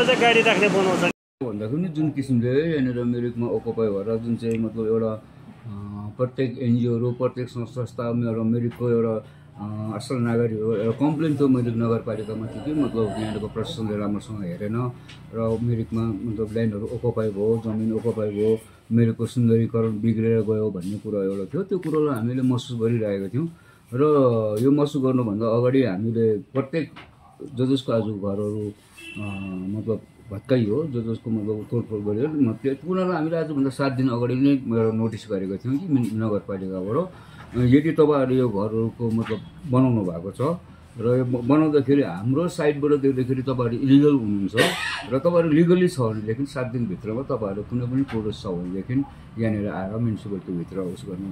भन्दाखेरि जुन किसिमले यहाँनिर मिरिकमा ओकोपाई भएर जुन चाहिँ मतलब एउटा प्रत्येक एनजिओहरू प्रत्येक संस्था र मिरिकको एउटा असल नागरिक हो एउटा कम्प्लेन थियो मिरिक थियो कि मतलब यहाँको प्रशासनले राम्रोसँग हेरेन र मिरिकमा मतलब ल्यान्डहरू ओकोपाई भयो जमिन ओकोपाई भयो मिरिकको सुन्दरीकरण बिग्रेर गयो भन्ने कुरा एउटा थियो त्यो कुरोलाई हामीले महसुस गरिरहेको थियौँ र यो महसुस गर्नुभन्दा अगाडि हामीले प्रत्येक ज जसको आज घरहरू मतलब भत्काइ हो जो जसको मतलब तोडफोड गऱ्यो त्यो उनीहरूलाई हामीले आजभन्दा सात दिन अगाडि नै एउटा नोटिस गरेको थियौँ कि नगरपालिकाबाट यदि तपाईँहरू यो घरहरूको मतलब बनाउनु भएको छ र यो बनाउँदाखेरि हाम्रो साइडबाट देख्दाखेरि तपाईँहरू इलिगल हुनुहुन्छ र तपाईँहरू लिगली छ भनेदेखि सात दिनभित्रमा तपाईँहरू कुनै पनि प्रोडक्ट छ भनेदेखि यहाँनिर आएर म्युनिसिपालिटीभित्र उस गर्नु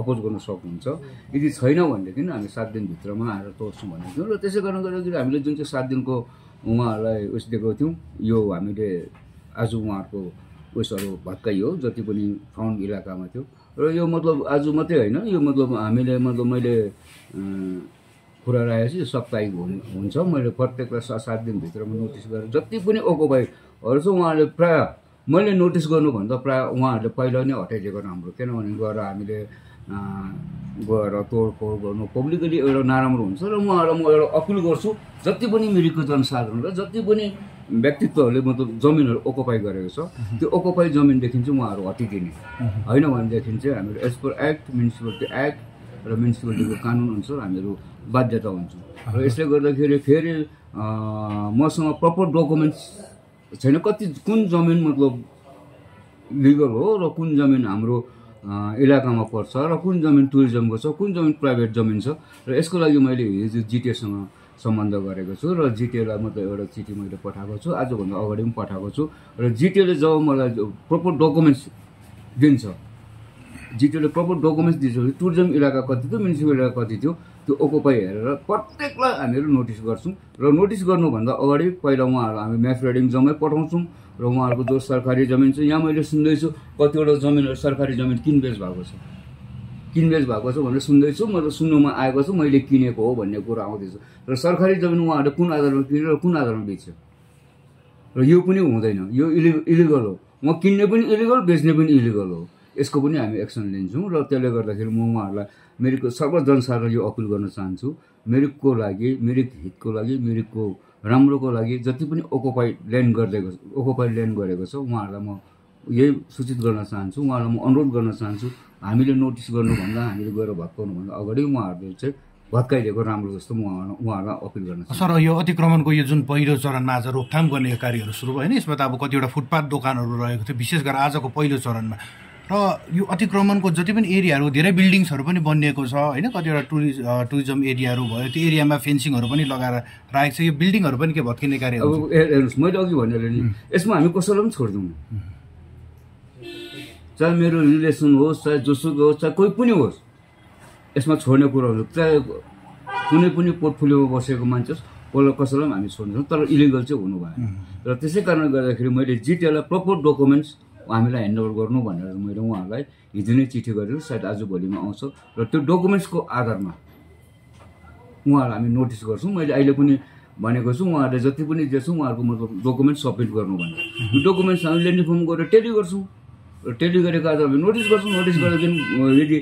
अपोज गर्न सक्नुहुन्छ यदि छैन भनेदेखि हामी सात दिनभित्रमा आएर तोर्छौँ भनेको थियौँ र त्यसै कारण गर्दाखेरि हामीले जुन चाहिँ सात दिनको उहाँहरूलाई उयस दिएको थियौँ यो हामीले आज उहाँहरूको उयसहरू भत्काइयो जति पनि फाउन्ड इलाकामा थियो र यो मतलब आज मात्रै होइन यो मतलब हामीले मतलब मैले कुरा राखेको छु यो साप्ताहिक हुन्छ मैले प्रत्येकलाई सात सात दिनभित्रमा नोटिस गरेर जति पनि ओकोपाईहरू छ उहाँहरूले प्रायः मैले नोटिस गर्नुभन्दा प्रायः उहाँहरूले पहिला नै हटाइदिएको राम्रो किनभने गएर हामीले गएर तोडफोड गर्नु पब्लिकली एउटा नराम्रो हुन्छ र उहाँहरूलाई म एउटा अपिल गर्छु जति पनि मिरिकको र जति पनि व्यक्तित्वहरूले मतलब जमिनहरू ओकुपाई गरेको छ त्यो अकुपाई जमिनदेखि चाहिँ उहाँहरू हटिदिने होइन भनेदेखि चाहिँ हामीहरू as per act municipality act र म्युनिसिपालिटीको कानुनअनुसार हामीहरू बाध्यता हुन्छौँ र यसले गर्दाखेरि फेरि मसँग प्रपर डकुमेन्ट्स छैन कति कुन जमिन मतलब लिगल हो र कुन जमिन हाम्रो इलाकामा पर्छ र कुन जमिन टुरिज्मको छ कुन जमिन प्राइभेट जमिन छ र यसको लागि मैले हिजो जिटिएसँग सम्बन्ध गरेको छु र जिटिएलाई म त एउटा चिठी मैले पठाएको छु आजभन्दा अगाडि पनि पठाएको छु र जिटिएले जब मलाई प्रपर डकुमेन्ट्स दिन्छ जिटिएले प्रपर डकुमेन्ट्स दिन्छ टुरिज्म इलाका कति थियो म्युनिसिपल इलाका कति थियो त्यो ओकोपाई हेरेर प्रत्येकलाई हामीहरू नोटिस गर्छौँ र नोटिस गर्नुभन्दा अगाडि पहिला उहाँहरू हामी म्याफ रेडिङ जम्मै पठाउँछौँ र उहाँहरूको जो सरकारी जमिन छ यहाँ मैले सुन्दैछु कतिवटा जमिनहरू सरकारी जमिन किनबेच भएको छ किनबेच भएको छ भनेर सुन्दैछु त सुन्नुमा आएको छु मैले किनेको हो भन्ने कुरो आउँदैछ र सरकारी जमिन उहाँहरूले कुन आधारमा किन्यो र कुन आधारमा बेच्यो र यो पनि हुँदैन यो इलि इलिगल हो म किन्ने पनि इलिगल बेच्ने पनि इलिगल हो यसको पनि हामी एक्सन लिन्छौँ र त्यसले गर्दाखेरि म उहाँहरूलाई मेरो सर्व जनसाधारण यो अपिल गर्न चाहन्छु मेरिकको लागि मेरिक हितको लागि मेरिकको राम्रोको लागि जति पनि ओकोपाइड ल्यान्ड गर्दै ओकोपाइड ल्यान्ड गरेको छ उहाँहरूलाई म यही सूचित गर्न चाहन्छु उहाँहरूलाई म अनुरोध गर्न चाहन्छु हामीले नोटिस गर्नुभन्दा हामीले गएर भत्काउनुभन्दा अगाडि उहाँहरूले चाहिँ भत्काइदिएको राम्रो जस्तो म उहाँहरूलाई अपिल गर्न सर यो अतिक्रमणको यो जुन पहिलो चरणमा आज रोकथाम गर्ने यो कार्यहरू सुरु भयो होइन यसमा त अब कतिवटा फुटपाथ दोकानहरू रहेको थियो विशेष गरेर आजको पहिलो चरणमा र यो अतिक्रमणको जति पनि एरियाहरू धेरै बिल्डिङ्सहरू पनि बनिएको छ होइन कतिवटा टुरिस्ट टुरिज्म एरियाहरू भयो त्यो एरियामा फेन्सिङहरू पनि लगाएर राखेको छ यो बिल्डिङहरू पनि के भत्किने कार्य अब हेर्नुहोस् मैले अघि भनेर नि यसमा हामी कसैलाई पनि छोड्दैनौँ चाहे मेरो रिलेसन होस् चाहे जोसुको होस् चाहे कोही पनि होस् यसमा छोड्ने कुरोहरू चाहे कुनै पनि पोर्टफोलियोमा बसेको मान्छे होस् कसैलाई पनि हामी छोड्दैछौँ तर इलिगल चाहिँ हुनु भएन र त्यसै कारणले गर्दाखेरि मैले जिटिएलाई प्रपर डकुमेन्ट्स हामीलाई ह्यान्डओभर गर्नु भनेर मैले उहाँहरूलाई हिजो नै चिठी गरेर सायद आज भोलिमा आउँछ र त्यो डकुमेन्ट्सको आधारमा उहाँहरूलाई हामी नोटिस गर्छौँ मैले अहिले पनि भनेको छु उहाँहरूले जति पनि जे छ उहाँहरूको मतलब डकुमेन्ट सब्मिट गर्नु भनेर यो डकुमेन्ट्स हामी लेन्डिफर्म गरेर टेली गर्छौँ र टेली गरेको आज हामी नोटिस गर्छौँ नोटिस गरेर यदि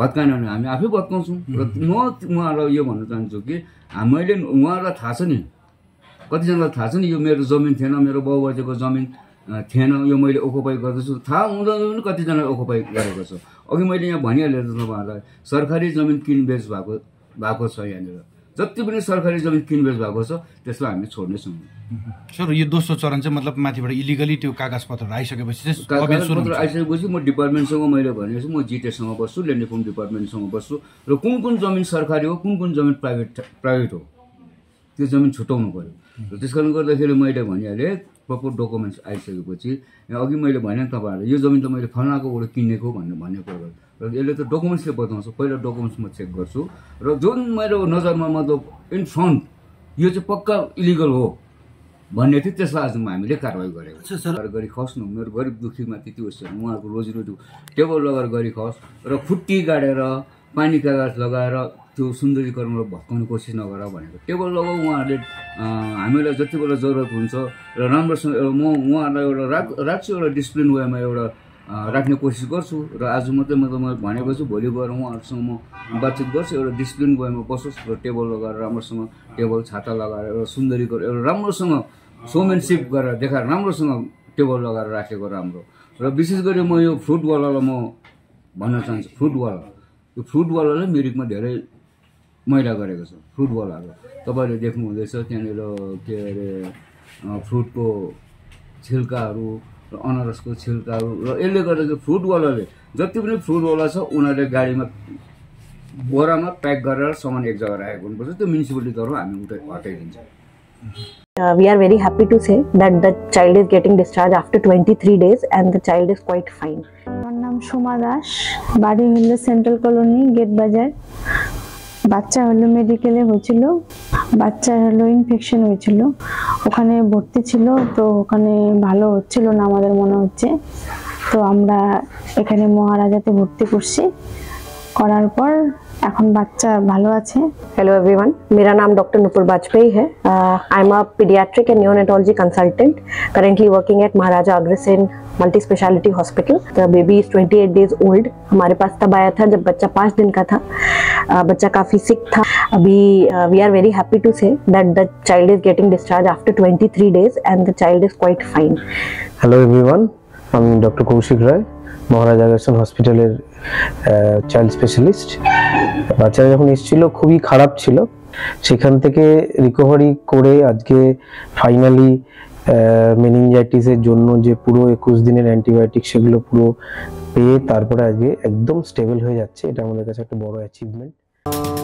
भत्काएन भने हामी आफै भत्काउँछौँ र म उहाँहरूलाई यो भन्न चाहन्छु कि मैले उहाँहरूलाई थाहा छ नि कतिजनालाई थाहा छ नि यो मेरो जमिन थिएन मेरो बाउ बजेको जमिन थिएन यो मैले ओकुपाई गर्दैछु थाहा हुँदा पनि कतिजनाले ओकुपाई गरेको छ अघि मैले यहाँ भनिहालेँ तपाईँहरूलाई सरकारी जमिन किनबेच भएको भएको छ यहाँनिर जति पनि सरकारी जमिन किनबेच भएको छ त्यसलाई हामी छोड्नेछौँ सर यो दोस्रो चरण चाहिँ मतलब माथिबाट इलिगली त्यो कागज पत्रहरू आइसकेपछि कागजपत्र आइसकेपछि म डिपार्टमेन्टसँग मैले भनेको छु म जिटिएसँग बस्छु लेन्डिफोन डिपार्टमेन्टसँग बस्छु र कुन कुन जमिन सरकारी हो कुन कुन जमिन प्राइभेट प्राइभेट हो त्यो जमिन छुट्याउनु पऱ्यो र त्यस कारणले गर्दाखेरि मैले भनिहालेँ प्रपर डकुमेन्ट्स आइसकेपछि अघि मैले भने तपाईँहरूलाई यो जमिन त मैले फलाकोबाट किनेको भनेर भनेको र यसले त डकुमेन्ट्सले बताउँछ पहिला डकुमेन्ट्स म चेक गर्छु र जुन मेरो नजरमा मतलब इन फ्रन्ट यो चाहिँ पक्का इलिगल हो भन्ने थियो त्यसलाई आज हामीले कारवाही गरेको छ सर गरी खस्नु मेरो गरिब दुःखीमा दुःखीमाथि त्यो उहाँहरूको रोजीरोटी टेबल लगाएर गरी खस् र खुट्टी गाडेर पानी कागज लगाएर त्यो सुन्दरीकरणलाई भत्काउने कोसिस नगर भनेको टेबल बेला उहाँहरूले हामीलाई जति बेला जरुरत हुन्छ र राम्रोसँग म उहाँहरूलाई एउटा राख राख्छु एउटा डिसिप्लिन वेमा एउटा राख्ने कोसिस गर्छु र आज मात्रै म त म भनेको छु भोलि गएर उहाँहरूसँग म बातचित गर्छु एउटा डिसिप्लिन वेमा बसोस् र टेबल लगाएर राम्रोसँग टेबल छाता लगाएर एउटा सुन्दरीकरण एउटा राम्रोसँग सोमेनसिप गरेर देखाएर राम्रोसँग टेबल लगाएर राखेको राम्रो र विशेष गरी म यो फ्रुटवालालाई म भन्न चाहन्छु फ्रुटवाला यो फ्रुटवालालाई मिरिकमा धेरै मैला गरेको छ फुटबलहरू तपाईँहरूले देख्नु हुँदैछ त्यहाँनिर के अरे फ्रुटको छिल्काहरू र अनारसको छिल्काहरू र यसले गर्दा चाहिँ फ्रुटवालाले जति पनि फ्रुटवाला छ उनीहरूले गाडीमा बोरामा प्याक गरेर सामान एक जग्गा राखेको हुनुपर्छ त्यो म्युनिसिपालिटीहरू हामी उठाइ हटाइदिन्छ Uh, we are very happy to say that the child is getting discharged after 23 days and the child is quite fine. আমার নাম সোমা দাস বাড়ি হলো Central Colony, Gate Bajar. বাচ্চা হলো মেডিকেলে হয়েছিল বাচ্চা হলো ইনফেকশন হয়েছিল ওখানে ভর্তি ছিল তো ওখানে ভালো হচ্ছিল না আমাদের মনে হচ্ছে তো আমরা এখানে মহারাজাতে ভর্তি করছি করার পর এখন বাচ্চা ভালো আছে হ্যালো এভরিওয়ান মেরা নাম ডক্টর নুপুর বাজপেয়ী হ্যাঁ I am a paediatric and neonatology consultant currently working at Maharaja Agrasen multi speciality hospital the baby is twenty eight days old হমারে পাঁচ তব আয়া থা জব বাচ্চা পাঁচ দিন কা बच्चा काफ़ी सिक था अभी we are very happy to say that the child is getting discharged after 23 days and the child is quite fine. Hello everyone, আমি ডক্টর কৌশিক রায় মহারাজ আগারসন হসপিটালের চাইল্ড স্পেশালিস্ট বাচ্চারা যখন এসেছিল খুবই খারাপ ছিল সেখান থেকে রিকভারি করে আজকে ফাইনালি মেনিনজাইটিসের জন্য যে পুরো একুশ দিনের অ্যান্টিবায়োটিক সেগুলো পুরো পেয়ে তারপরে আজকে একদম স্টেবল হয়ে যাচ্ছে এটা আমাদের কাছে একটা বড় অ্যাচিভমেন্ট